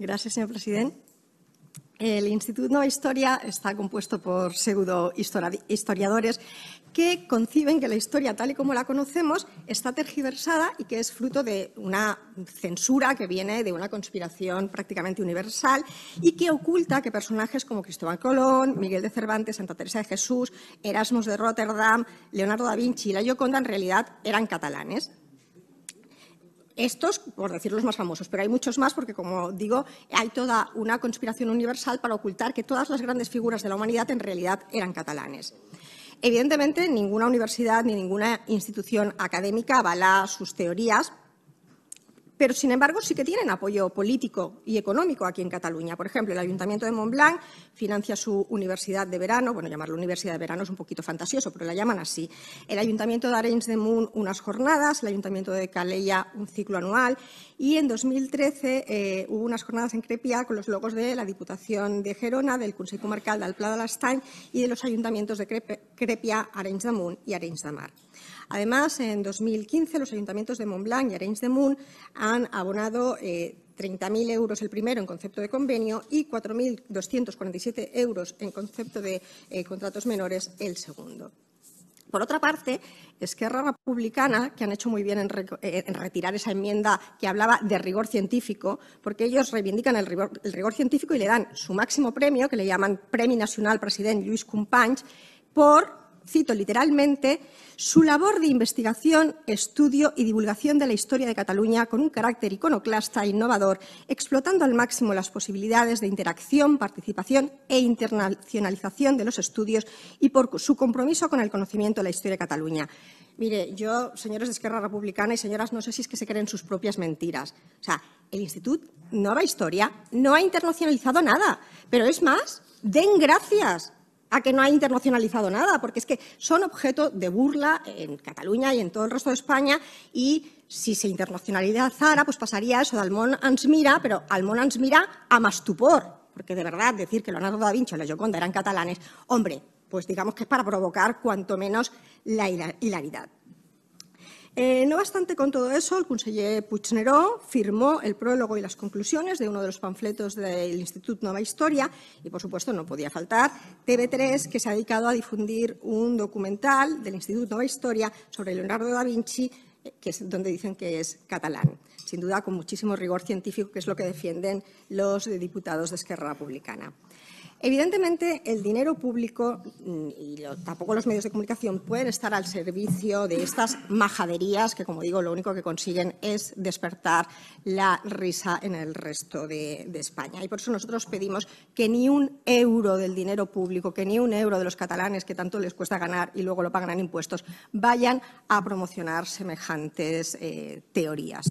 Gracias, señor presidente. El Instituto Nueva Historia está compuesto por pseudo-historiadores que conciben que la historia tal y como la conocemos está tergiversada y que es fruto de una censura que viene de una conspiración prácticamente universal y que oculta que personajes como Cristóbal Colón, Miguel de Cervantes, Santa Teresa de Jesús, Erasmus de Rotterdam, Leonardo da Vinci y la Gioconda en realidad eran catalanes. Estos, por decir los más famosos, pero hay muchos más porque, como digo, hay toda una conspiración universal para ocultar que todas las grandes figuras de la humanidad en realidad eran catalanes. Evidentemente, ninguna universidad ni ninguna institución académica avala sus teorías, pero sin embargo sí que tienen apoyo político y económico aquí en Cataluña. Por ejemplo, el Ayuntamiento de Montblanc financia su universidad de verano, bueno, llamarlo universidad de verano es un poquito fantasioso, pero la llaman así. El Ayuntamiento de Arenys de moon unas jornadas, el Ayuntamiento de Calella un ciclo anual y en 2013 eh, hubo unas jornadas en Crepia con los logos de la Diputación de Gerona, del Consejo Comarcal del Pla de l'Estany y de los ayuntamientos de Crepia, Arenys de Munt y Arenys de Mar. Además, en 2015 los ayuntamientos de Montblanc y Arenys de Munt han abonado 30.000 eh, euros el primero en concepto de convenio y 4.247 euros en concepto de eh, contratos menores el segundo. Por otra parte, Esquerra Republicana, que han hecho muy bien en, eh, retirar esa enmienda que hablaba de rigor científico, porque ellos reivindican el rigor, científico y le dan su máximo premio, que le llaman Premio Nacional Presidente Luis Cumpanch, por cito literalmente, su labor de investigación, estudio y divulgación de la historia de Cataluña con un carácter iconoclasta e innovador, explotando al máximo las posibilidades de interacción, participación e internacionalización de los estudios y por su compromiso con el conocimiento de la historia de Cataluña. Mire, yo, señores de Esquerra Republicana y señoras, no sé si es que se creen sus propias mentiras. O sea, el Instituto Nueva Historia no ha internacionalizado nada, pero es más, den gracias a que no ha internacionalizado nada, porque es que son objeto de burla en Cataluña y en todo el resto de España y si se internacionalizara, pues pasaría eso de Almón Ansmira, pero Almón Ansmira a Mastupor, porque de verdad decir que Leonardo da Vinci o la Gioconda eran catalanes, hombre, pues digamos que es para provocar cuanto menos la hilaridad. Eh, no bastante con todo eso, el conseller Puigneró firmó el prólogo y las conclusiones de uno de los panfletos del Instituto Nueva Historia y, por supuesto, no podía faltar TV3, que se ha dedicado a difundir un documental del Instituto Nueva Historia sobre Leonardo da Vinci, eh, que es donde dicen que es catalán, sin duda con muchísimo rigor científico, que es lo que defienden los diputados de Esquerra Republicana. Evidentemente, el dinero público mm, y tampoco los medios de comunicación pueden estar al servicio de estas majaderías que, como digo, lo único que consiguen es despertar la risa en el resto de, España. Y por eso nosotros pedimos que ni un euro del dinero público, que ni un euro de los catalanes que tanto les cuesta ganar y luego lo pagan en impuestos, vayan a promocionar semejantes eh, teorías.